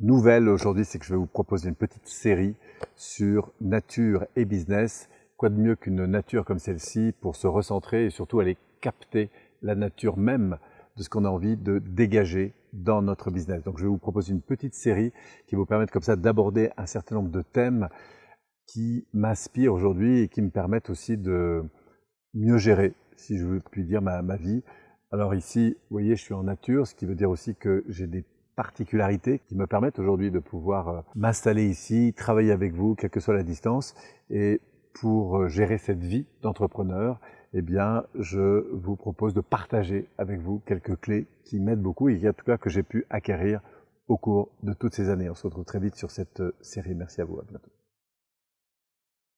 nouvelle aujourd'hui, c'est que je vais vous proposer une petite série sur nature et business. Quoi de mieux qu'une nature comme celle-ci pour se recentrer et surtout aller capter la nature même de ce qu'on a envie de dégager dans notre business. Donc je vais vous proposer une petite série qui vous permettre comme ça d'aborder un certain nombre de thèmes qui m'inspirent aujourd'hui et qui me permettent aussi de mieux gérer, si je puis dire, ma vie. Alors ici, vous voyez, je suis en nature, ce qui veut dire aussi que j'ai des particularités qui me permettent aujourd'hui de pouvoir euh, m'installer ici, travailler avec vous, quelle que soit la distance. Et pour euh, gérer cette vie d'entrepreneur, eh bien, je vous propose de partager avec vous quelques clés qui m'aident beaucoup et en tout cas que j'ai pu acquérir au cours de toutes ces années. On se retrouve très vite sur cette euh, série. Merci à vous. À bientôt.